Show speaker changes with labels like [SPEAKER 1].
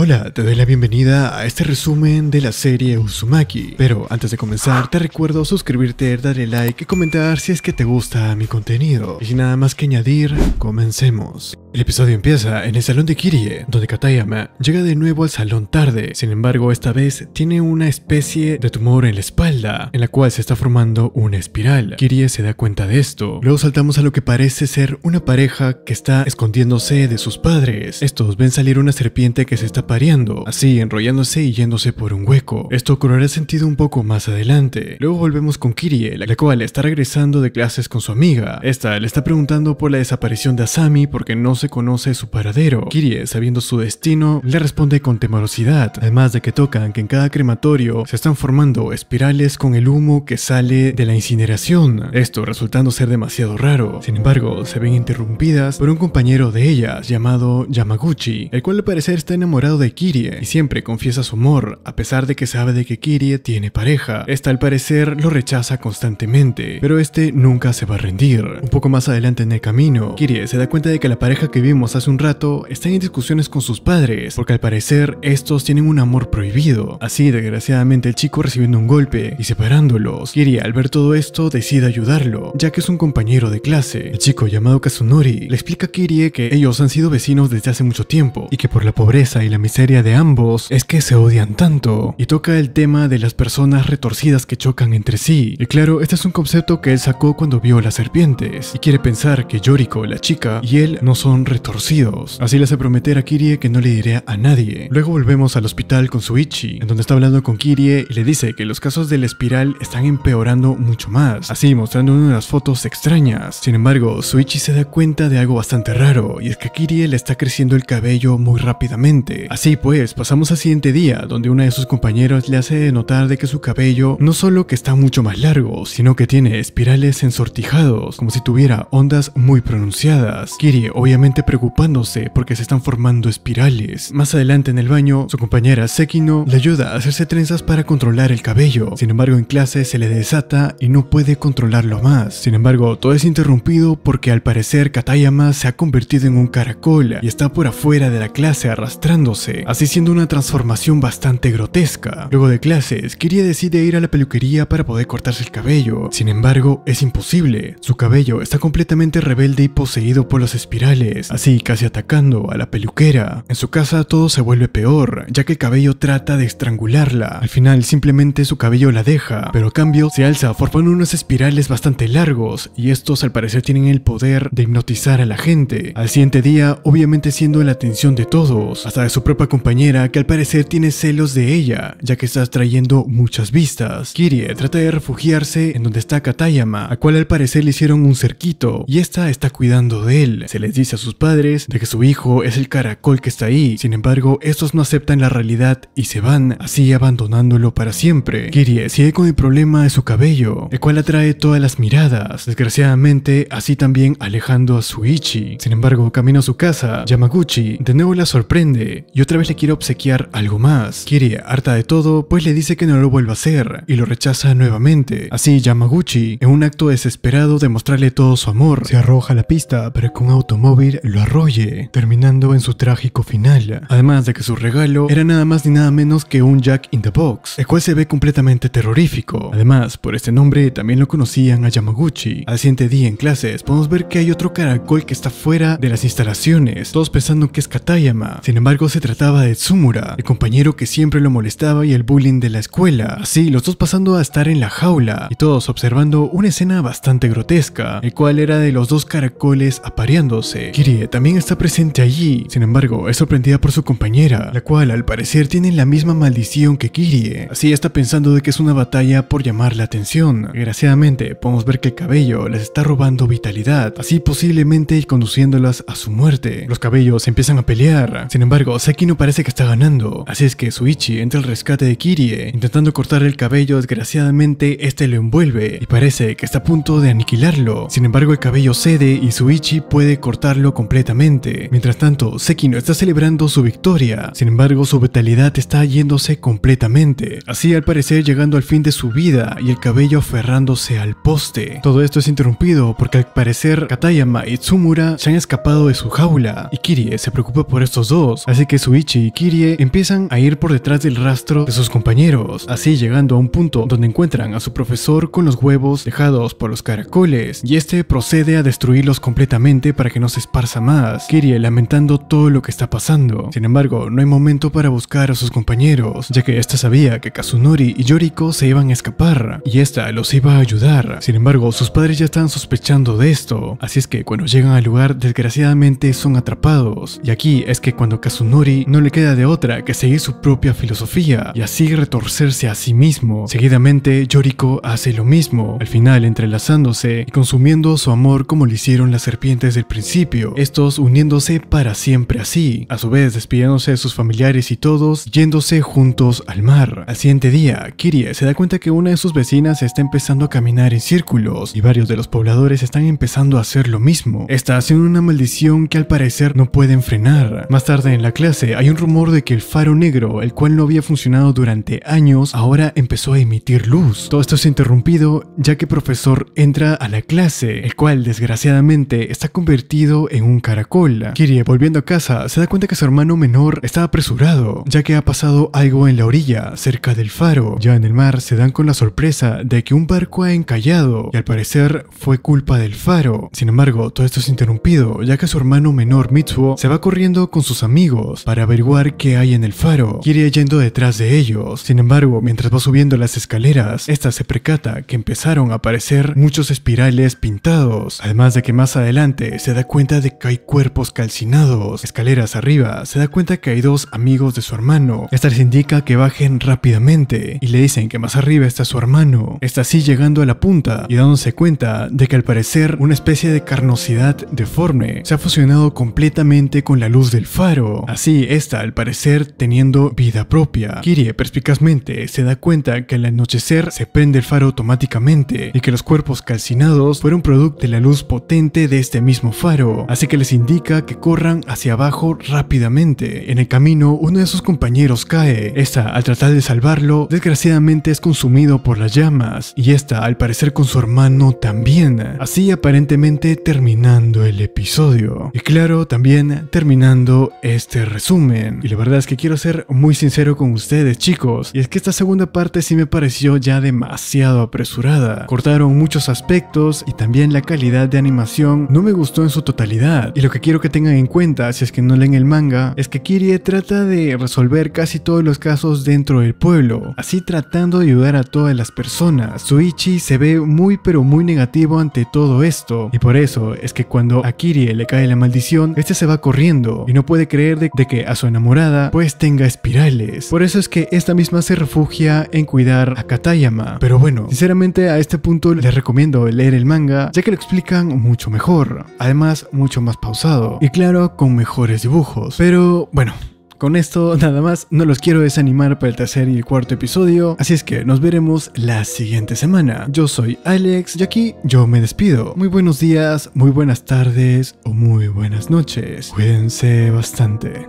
[SPEAKER 1] Hola, te doy la bienvenida a este resumen de la serie Uzumaki. Pero antes de comenzar, te recuerdo suscribirte, darle like y comentar si es que te gusta mi contenido. Y nada más que añadir, comencemos. El episodio empieza en el salón de Kirie, donde Katayama llega de nuevo al salón tarde. Sin embargo, esta vez tiene una especie de tumor en la espalda, en la cual se está formando una espiral. Kirie se da cuenta de esto. Luego saltamos a lo que parece ser una pareja que está escondiéndose de sus padres. Estos ven salir una serpiente que se está Pareando, así enrollándose y yéndose por un hueco. Esto ocurrirá sentido un poco más adelante. Luego volvemos con Kirie, la cual está regresando de clases con su amiga. Esta le está preguntando por la desaparición de Asami porque no se conoce su paradero. Kirie, sabiendo su destino, le responde con temorosidad, además de que tocan que en cada crematorio se están formando espirales con el humo que sale de la incineración, esto resultando ser demasiado raro. Sin embargo, se ven interrumpidas por un compañero de ellas llamado Yamaguchi, el cual al parecer está enamorado de Kirie y siempre confiesa su amor, a pesar de que sabe de que Kirie tiene pareja. Esta al parecer lo rechaza constantemente, pero este nunca se va a rendir. Un poco más adelante en el camino, Kirie se da cuenta de que la pareja que vimos hace un rato está en discusiones con sus padres, porque al parecer estos tienen un amor prohibido. Así, desgraciadamente, el chico recibiendo un golpe y separándolos, Kirie al ver todo esto decide ayudarlo, ya que es un compañero de clase. El chico llamado Kazunori le explica a Kirie que ellos han sido vecinos desde hace mucho tiempo y que por la pobreza y la miseria de ambos es que se odian tanto. Y toca el tema de las personas retorcidas que chocan entre sí. Y claro, este es un concepto que él sacó cuando vio las serpientes. Y quiere pensar que Yoriko, la chica, y él no son retorcidos. Así le hace prometer a Kirie que no le diré a nadie. Luego volvemos al hospital con Suichi, en donde está hablando con Kirie y le dice que los casos del espiral están empeorando mucho más. Así mostrando unas fotos extrañas. Sin embargo, Suichi se da cuenta de algo bastante raro, y es que a Kirie le está creciendo el cabello muy rápidamente. Así pues, pasamos al siguiente día, donde una de sus compañeros le hace notar de que su cabello no solo que está mucho más largo, sino que tiene espirales ensortijados, como si tuviera ondas muy pronunciadas. Kiri obviamente preocupándose porque se están formando espirales. Más adelante en el baño, su compañera Sekino le ayuda a hacerse trenzas para controlar el cabello. Sin embargo, en clase se le desata y no puede controlarlo más. Sin embargo, todo es interrumpido porque al parecer Katayama se ha convertido en un caracol y está por afuera de la clase arrastrándose así siendo una transformación bastante grotesca. Luego de clases, Kiria decide ir a la peluquería para poder cortarse el cabello. Sin embargo, es imposible. Su cabello está completamente rebelde y poseído por las espirales, así casi atacando a la peluquera. En su casa todo se vuelve peor, ya que el cabello trata de estrangularla. Al final simplemente su cabello la deja, pero a cambio se alza formando unos espirales bastante largos y estos al parecer tienen el poder de hipnotizar a la gente. Al siguiente día, obviamente siendo la atención de todos, hasta de su propia compañera que al parecer tiene celos de ella, ya que está trayendo muchas vistas. Kirie trata de refugiarse en donde está Katayama, a cual al parecer le hicieron un cerquito, y esta está cuidando de él. Se les dice a sus padres de que su hijo es el caracol que está ahí, sin embargo, estos no aceptan la realidad y se van, así abandonándolo para siempre. Kirie sigue con el problema de su cabello, el cual atrae todas las miradas, desgraciadamente así también alejando a Suichi. Sin embargo, camino a su casa, Yamaguchi de nuevo la sorprende y otra vez le quiere obsequiar algo más. Kiri, harta de todo, pues le dice que no lo vuelva a hacer y lo rechaza nuevamente. Así Yamaguchi, en un acto desesperado de mostrarle todo su amor, se arroja a la pista pero con un automóvil lo arrolle, terminando en su trágico final. Además de que su regalo era nada más ni nada menos que un Jack in the Box, el cual se ve completamente terrorífico. Además, por este nombre también lo conocían a Yamaguchi. Al siguiente día en clases podemos ver que hay otro caracol que está fuera de las instalaciones, todos pensando que es Katayama. Sin embargo, se trataba de Tsumura, el compañero que siempre lo molestaba y el bullying de la escuela. Así, los dos pasando a estar en la jaula y todos observando una escena bastante grotesca, el cual era de los dos caracoles apareándose. Kirie también está presente allí, sin embargo, es sorprendida por su compañera, la cual al parecer tiene la misma maldición que Kirie. Así está pensando de que es una batalla por llamar la atención. Desgraciadamente, podemos ver que el cabello les está robando vitalidad, así posiblemente conduciéndolas a su muerte. Los cabellos empiezan a pelear, sin embargo, se Kino parece que está ganando, así es que Suichi entra al rescate de Kirie, intentando cortar el cabello, desgraciadamente este lo envuelve y parece que está a punto de aniquilarlo. Sin embargo, el cabello cede y Suichi puede cortarlo completamente. Mientras tanto, Sekino está celebrando su victoria, sin embargo su vitalidad está yéndose completamente, así al parecer llegando al fin de su vida y el cabello aferrándose al poste. Todo esto es interrumpido porque al parecer Katayama y Tsumura se han escapado de su jaula y Kirie se preocupa por estos dos, así que su Suichi y Kirie empiezan a ir por detrás del rastro de sus compañeros, así llegando a un punto donde encuentran a su profesor con los huevos dejados por los caracoles, y este procede a destruirlos completamente para que no se esparza más, Kirie lamentando todo lo que está pasando. Sin embargo, no hay momento para buscar a sus compañeros, ya que ésta sabía que Kazunori y Yoriko se iban a escapar, y esta los iba a ayudar. Sin embargo, sus padres ya están sospechando de esto, así es que cuando llegan al lugar, desgraciadamente son atrapados, y aquí es que cuando Kazunori no le queda de otra que seguir su propia filosofía y así retorcerse a sí mismo. Seguidamente, Yoriko hace lo mismo, al final entrelazándose y consumiendo su amor como lo hicieron las serpientes del principio, estos uniéndose para siempre así, a su vez despidiéndose de sus familiares y todos, yéndose juntos al mar. Al siguiente día, Kirie se da cuenta que una de sus vecinas está empezando a caminar en círculos y varios de los pobladores están empezando a hacer lo mismo. Está haciendo una maldición que al parecer no pueden frenar. Más tarde en la clase, hay un rumor de que el faro negro, el cual no había funcionado durante años, ahora empezó a emitir luz. Todo esto es interrumpido ya que el profesor entra a la clase, el cual desgraciadamente está convertido en un caracol. Kirie, volviendo a casa, se da cuenta que su hermano menor está apresurado, ya que ha pasado algo en la orilla, cerca del faro. Ya en el mar se dan con la sorpresa de que un barco ha encallado, y al parecer fue culpa del faro. Sin embargo, todo esto es interrumpido, ya que su hermano menor Mitsuo se va corriendo con sus amigos para averiguar qué hay en el faro. quiere yendo detrás de ellos. Sin embargo, mientras va subiendo las escaleras, esta se percata que empezaron a aparecer muchos espirales pintados. Además de que más adelante se da cuenta de que hay cuerpos calcinados. Escaleras arriba, se da cuenta que hay dos amigos de su hermano. Esta les indica que bajen rápidamente y le dicen que más arriba está su hermano. Está así llegando a la punta y dándose cuenta de que al parecer una especie de carnosidad deforme se ha fusionado completamente con la luz del faro. Así esta al parecer teniendo vida propia. Kirie perspicazmente se da cuenta que al anochecer se prende el faro automáticamente y que los cuerpos calcinados fueron producto de la luz potente de este mismo faro, así que les indica que corran hacia abajo rápidamente. En el camino, uno de sus compañeros cae. Esta, al tratar de salvarlo, desgraciadamente es consumido por las llamas, y esta, al parecer con su hermano también, así aparentemente terminando el episodio. Y claro, también terminando este resumen. Y la verdad es que quiero ser muy sincero con ustedes, chicos. Y es que esta segunda parte sí me pareció ya demasiado apresurada. Cortaron muchos aspectos y también la calidad de animación no me gustó en su totalidad. Y lo que quiero que tengan en cuenta, si es que no leen el manga, es que Kirie trata de resolver casi todos los casos dentro del pueblo, así tratando de ayudar a todas las personas. Suichi se ve muy pero muy negativo ante todo esto. Y por eso es que cuando a Kirie le cae la maldición, este se va corriendo y no puede creer de que a su enamorada, pues tenga espirales. Por eso es que esta misma se refugia en cuidar a Katayama. Pero bueno, sinceramente a este punto les recomiendo leer el manga, ya que lo explican mucho mejor, además mucho más pausado, y claro, con mejores dibujos. Pero bueno, con esto nada más, no los quiero desanimar para el tercer y el cuarto episodio, así es que nos veremos la siguiente semana. Yo soy Alex y aquí yo me despido. Muy buenos días, muy buenas tardes o muy buenas noches. Cuídense bastante.